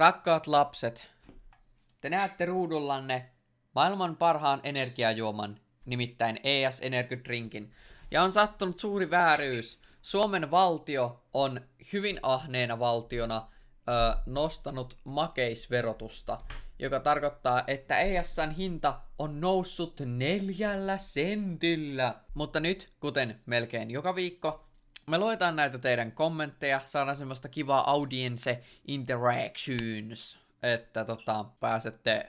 Rakkaat lapset, te näette ruudullanne maailman parhaan energiajuoman, nimittäin ES Energy Drinkin. Ja on sattunut suuri vääryys. Suomen valtio on hyvin ahneena valtiona ö, nostanut makeisverotusta, joka tarkoittaa, että ESN hinta on noussut neljällä sentillä. Mutta nyt, kuten melkein joka viikko, me luetaan näitä teidän kommentteja, saadaan semmoista kivaa audience interactions, että tota, pääsette,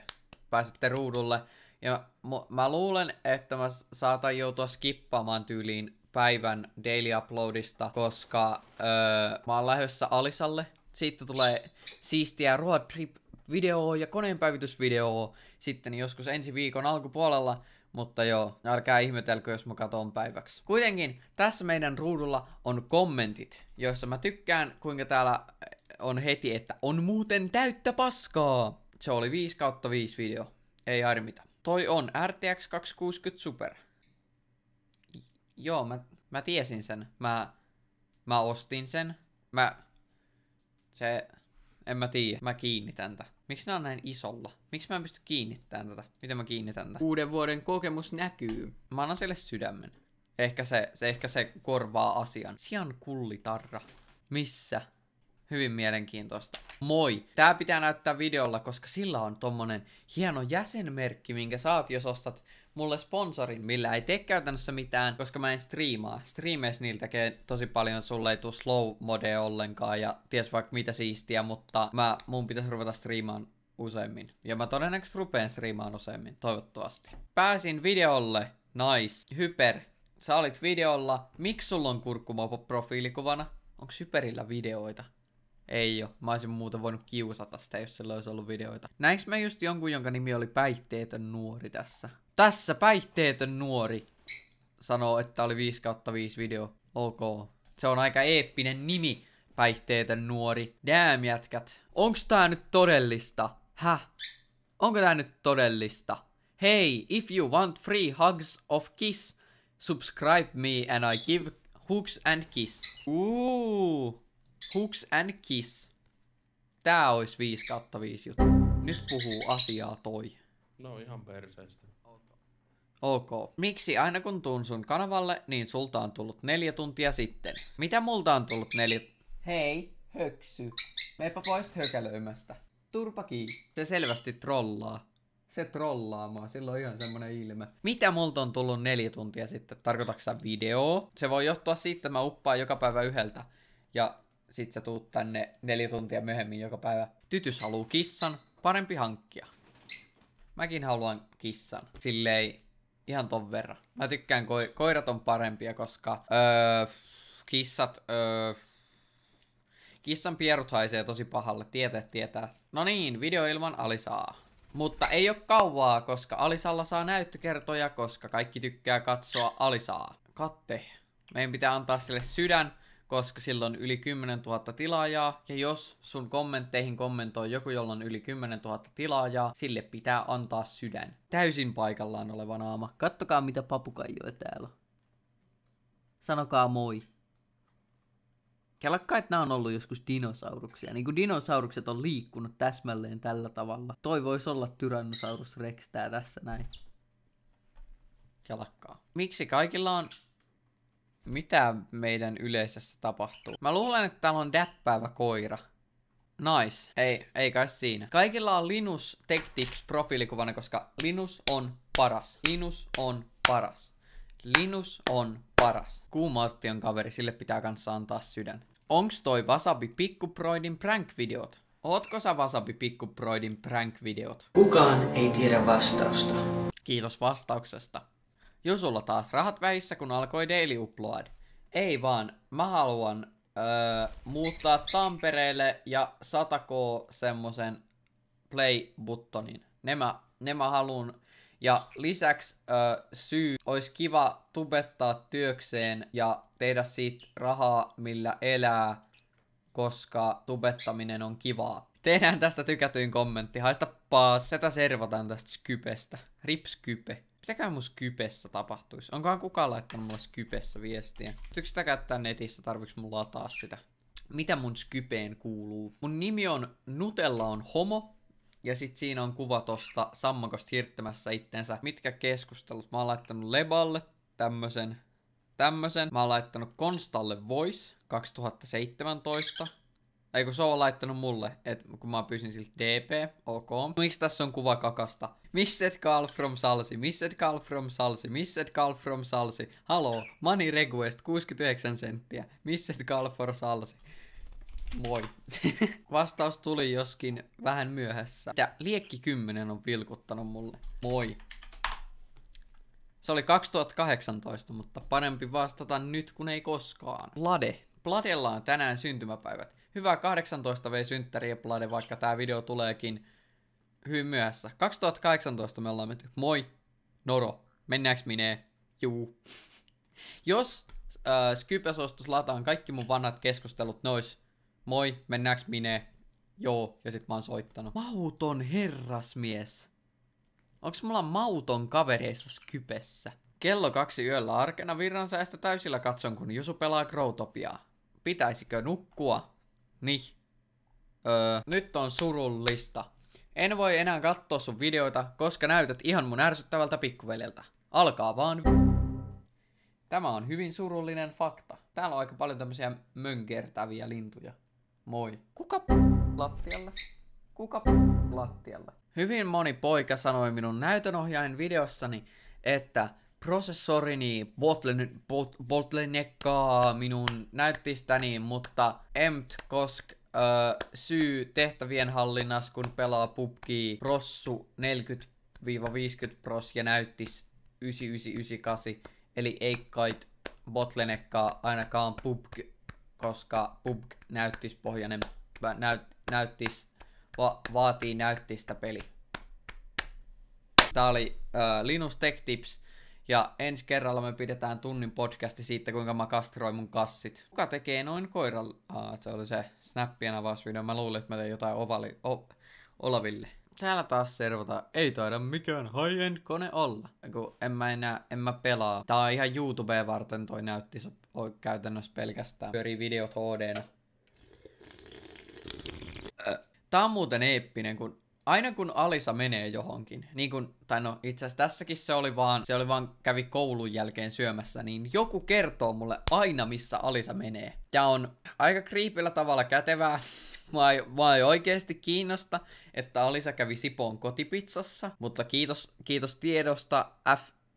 pääsette ruudulle. Ja mä luulen, että mä saatan joutua skippaamaan tyyliin päivän daily uploadista, koska öö, mä oon lähdössä Alisalle. Siitä tulee siistiä road trip videoa ja koneenpäivitysvideoa sitten joskus ensi viikon alkupuolella. Mutta joo, älkää ihmetelkö, jos mä katon päiväksi. Kuitenkin tässä meidän ruudulla on kommentit, joissa mä tykkään, kuinka täällä eh, on heti, että on muuten täyttä paskaa. Se oli 5 kautta 5 video. Ei harmita. Toi on RTX 260 Super. Joo, mä, mä tiesin sen. Mä, mä ostin sen. Mä... Se... En mä tiedä. Mä kiinnitän tätä. Miksi nämä on näin isolla? Miksi mä en pysty kiinnittämään tätä? Miten mä kiinnitän tätä? Uuden vuoden kokemus näkyy. Mä annan sille sydämen. Ehkä se, se, ehkä se korvaa asian. Sian kullitarra. Missä? Hyvin mielenkiintoista. Moi! Tää pitää näyttää videolla, koska sillä on tommonen hieno jäsenmerkki, minkä saat, jos ostat mulle sponsorin, millä ei tee käytännössä mitään, koska mä en striimaa. Striimeis niiltä tekee tosi paljon, sulle ei tuu slow mode ollenkaan ja ties vaikka mitä siistiä, mutta mä, mun pitäisi ruveta striimaan useimmin. Ja mä todennäköisesti rupeen striimaan useimmin, toivottavasti. Pääsin videolle, nice, hyper. Sä olit videolla, miksi sulla on kurkkumopo profiilikuvana? Onko hyperillä videoita? Ei oo. Mä olisin muuten voinut kiusata sitä, jos sillä olisi ollut videoita. Näinkö mä just jonkun, jonka nimi oli päihteetön nuori tässä? Tässä päihteetön nuori sanoo, että oli 5 kautta 5 video. Ok. Se on aika eeppinen nimi, päihteetön nuori. Damn jätkät. Onks tää nyt todellista? Häh? Onko tää nyt todellista? Hey, if you want free hugs of kiss, subscribe me and I give hooks and kiss. Uuu. Hooks and kiss. Tää ois 5 kautta 5 juttu. Nyt puhuu asiaa toi. No ihan perseestä. Ok. Miksi aina kun tuun sun kanavalle, niin sulta on tullut neljä tuntia sitten? Mitä multa on tullut neljä... Hei, höksy. Meipä pois hökälöimästä. Turpa kiinni. Se selvästi trollaa. Se trollaa mua, sillä on ihan semmonen ilme. Mitä multa on tullut neljä tuntia sitten? Tarkoitatko video? Se voi johtua siitä, että mä uppaan joka päivä yhdeltä. Ja sit sä tuut tänne neljä tuntia myöhemmin joka päivä. Tytys haluu kissan, parempi hankkia. Mäkin haluan kissan. Silleen ihan ton verran. Mä tykkään, ko- koirat on parempia, koska öö, kissat... Öö, kissan pierut haisee tosi pahalle, tietää, tietää. No niin, video ilman Alisaa. Mutta ei ole kauaa, koska Alisalla saa näyttökertoja, koska kaikki tykkää katsoa Alisaa. Katte. Meidän pitää antaa sille sydän, koska sillä on yli 10 000 tilaajaa, ja jos sun kommentteihin kommentoi joku, jolla on yli 10 000 tilaajaa, sille pitää antaa sydän. Täysin paikallaan oleva naama. Kattokaa mitä papukaijoja täällä on. Sanokaa moi. Kelakka, että nämä on ollut joskus dinosauruksia. Niin kuin dinosaurukset on liikkunut täsmälleen tällä tavalla. Toi voisi olla Tyrannosaurus Rex tää tässä näin. Kelakkaa. Miksi kaikilla on mitä meidän yleisessä tapahtuu? Mä luulen, että täällä on däppäävä koira. Nice. Ei, ei kai siinä. Kaikilla on Linus Tech Tips profiilikuvana, koska Linus on paras. Linus on paras. Linus on paras. Kuumautti on kaveri, sille pitää kanssa antaa sydän. Onks toi Wasabi Pikkuproidin prank-videot? Ootko sä Wasabi Pikkuproidin prank-videot? Kukaan ei tiedä vastausta. Kiitos vastauksesta. Jusulla taas rahat vähissä, kun alkoi Daily Upload. Ei vaan, mä haluan öö, muuttaa Tampereelle ja 100k semmosen play-buttonin. Ne mä, ne mä haluun. Ja lisäksi öö, syy olisi kiva tubettaa työkseen ja tehdä siitä rahaa, millä elää, koska tubettaminen on kivaa. Tehdään tästä tykätyin kommentti. Haista paas, setä servataan tästä skypestä. Ripskype. Mitäköhän mun Skypessä tapahtuisi? Onkohan kukaan laittanut mulle Skypessä viestiä? Pystyykö sitä käyttää netissä? Tarviks mun lataa sitä? Mitä mun Skypeen kuuluu? Mun nimi on Nutella on homo. Ja sit siinä on kuva tosta sammakosta hirttämässä itsensä. Mitkä keskustelut? Mä oon laittanut Leballe tämmösen. Tämmösen. Mä oon laittanut Konstalle Voice 2017. Tai kun se on laittanut mulle, että kun mä pyysin siltä DP, ok. Miksi tässä on kuva kakasta? Misset call from Salsi, misset call from Salsi, misset call from Salsi. Halo, money request, 69 senttiä. Misset call for Salsi. Moi. Vastaus tuli joskin vähän myöhässä. Ja liekki 10 on vilkuttanut mulle. Moi. Se oli 2018, mutta parempi vastata nyt kuin ei koskaan. Lade. Pladella on tänään syntymäpäivät hyvä 18 vei synttärieplainen, vaikka tämä video tuleekin hyvin myöhässä. 2018 me ollaan menty, moi, noro, mennäänkö minee? Juu. Jos äh, Skype ostos lataan kaikki mun vanhat keskustelut, nois, moi, mennäänkö minee? Joo, ja sit mä oon soittanut. Mauton herrasmies. Onks mulla mauton kavereissa Skypessä? Kello kaksi yöllä arkena virran täysillä katson, kun Jusu pelaa Growtopiaa. Pitäisikö nukkua? Niin. Öö, nyt on surullista. En voi enää katsoa sun videoita, koska näytät ihan mun ärsyttävältä pikkuveljeltä. Alkaa vaan... Tämä on hyvin surullinen fakta. Täällä on aika paljon tämmöisiä mönkertäviä lintuja. Moi. Kuka p... lattialla? Kuka p... lattialla? Hyvin moni poika sanoi minun näytönohjaajan videossani, että prosessorini niin bottleneckaa minun näyttistäni, mutta emt kosk öö, syy tehtävien hallinnas, kun pelaa pubki prossu 40-50 pros ja näyttis 9998, eli ei kai botlenekkaa ainakaan pubk, koska pubk pohjainen, näyt, näyttis va, vaatii näyttistä peli. Tää oli uh, Linus Tech Tips ja ensi kerralla me pidetään tunnin podcasti siitä, kuinka mä kastroin mun kassit. Kuka tekee noin koiralla? Ah, se oli se snappien avausvideo. Mä luulin, että mä tein jotain ovali... O- Olaville. Täällä taas servota, ei taida mikään high-end kone olla. Kun en mä enää, en mä pelaa. Tää on ihan YouTubeen varten toi näytti käytännössä pelkästään. Pyörii videot hd Tää on muuten eeppinen, kun aina kun Alisa menee johonkin, niin kun, tai no itse asiassa tässäkin se oli vaan, se oli vaan kävi koulun jälkeen syömässä, niin joku kertoo mulle aina, missä Alisa menee. Ja on aika kriipillä tavalla kätevää, Mua ei, mua ei oikeasti kiinnosta, että Alisa kävi Sipoon kotipizzassa, mutta kiitos, kiitos tiedosta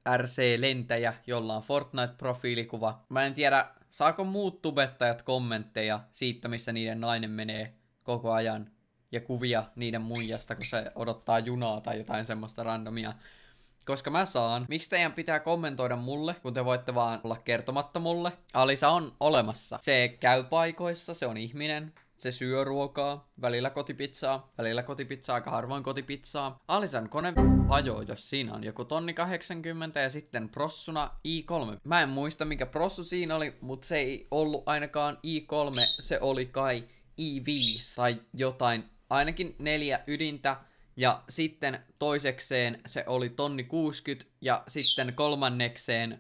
FRC-lentäjä, jolla on Fortnite-profiilikuva. Mä en tiedä, saako muut tubettajat kommentteja siitä, missä niiden nainen menee koko ajan ja kuvia niiden muijasta, kun se odottaa junaa tai jotain semmoista randomia. Koska mä saan, miksi teidän pitää kommentoida mulle, kun te voitte vaan olla kertomatta mulle? Alisa on olemassa. Se käy paikoissa, se on ihminen, se syö ruokaa, välillä kotipizzaa, välillä kotipizzaa, aika harvoin kotipizzaa. Alisan kone ajoo, jos siinä on joku tonni 80 ja sitten prossuna i3. Mä en muista mikä prossu siinä oli, mutta se ei ollut ainakaan i3, se oli kai i5 tai jotain ainakin neljä ydintä, ja sitten toisekseen se oli tonni 60, ja sitten kolmannekseen,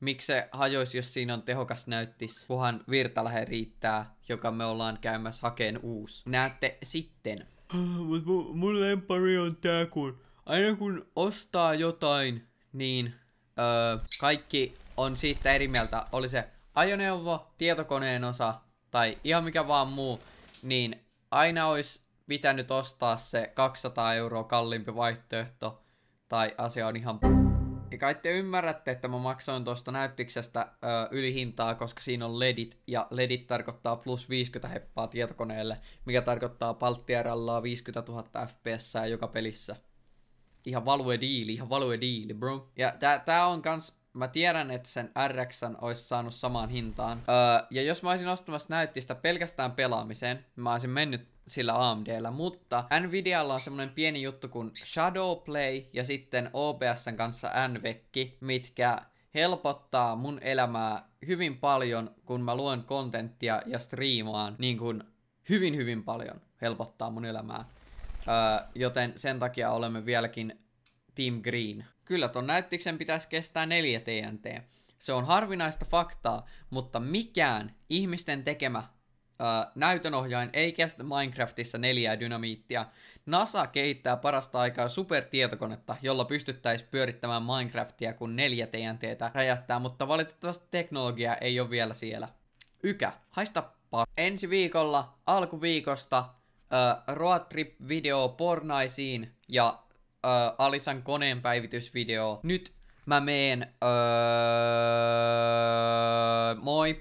miksi se hajoisi, jos siinä on tehokas näyttis, kunhan virtalähe riittää, joka me ollaan käymässä hakeen uusi. Näette sitten. Ah, mut mun, mun lempari on tää, kun aina kun ostaa jotain, niin öö, kaikki on siitä eri mieltä. Oli se ajoneuvo, tietokoneen osa tai ihan mikä vaan muu, niin aina olisi pitänyt ostaa se 200 euroa kalliimpi vaihtoehto, tai asia on ihan... Ja kai te ymmärrätte, että mä maksoin tuosta näyttiksestä ö, ylihintaa, koska siinä on ledit, ja ledit tarkoittaa plus 50 heppaa tietokoneelle, mikä tarkoittaa palttiarallaa 50 000 fps joka pelissä. Ihan value diili, ihan value diili, bro. Ja tää, tää on kans mä tiedän, että sen RX olisi saanut samaan hintaan. Öö, ja jos mä olisin ostamassa näyttistä pelkästään pelaamiseen, mä olisin mennyt sillä AMDllä, mutta Nvidialla on semmoinen pieni juttu kuin Shadowplay ja sitten OBSn kanssa NVekki, mitkä helpottaa mun elämää hyvin paljon, kun mä luon kontenttia ja striimaan, niin kuin hyvin hyvin paljon helpottaa mun elämää. Öö, joten sen takia olemme vieläkin Team Green. Kyllä ton näyttiksen pitäisi kestää neljä TNT. Se on harvinaista faktaa, mutta mikään ihmisten tekemä äh, näytönohjain ei kestä Minecraftissa neljää dynamiittia. NASA kehittää parasta aikaa supertietokonetta, jolla pystyttäisiin pyörittämään Minecraftia, kun neljä TNTtä räjähtää, mutta valitettavasti teknologia ei ole vielä siellä. Ykä, haista pa- Ensi viikolla, alkuviikosta, road roadtrip-video pornaisiin ja uh, Alisan koneen päivitysvideo. Nyt mä meen, Uh, moi.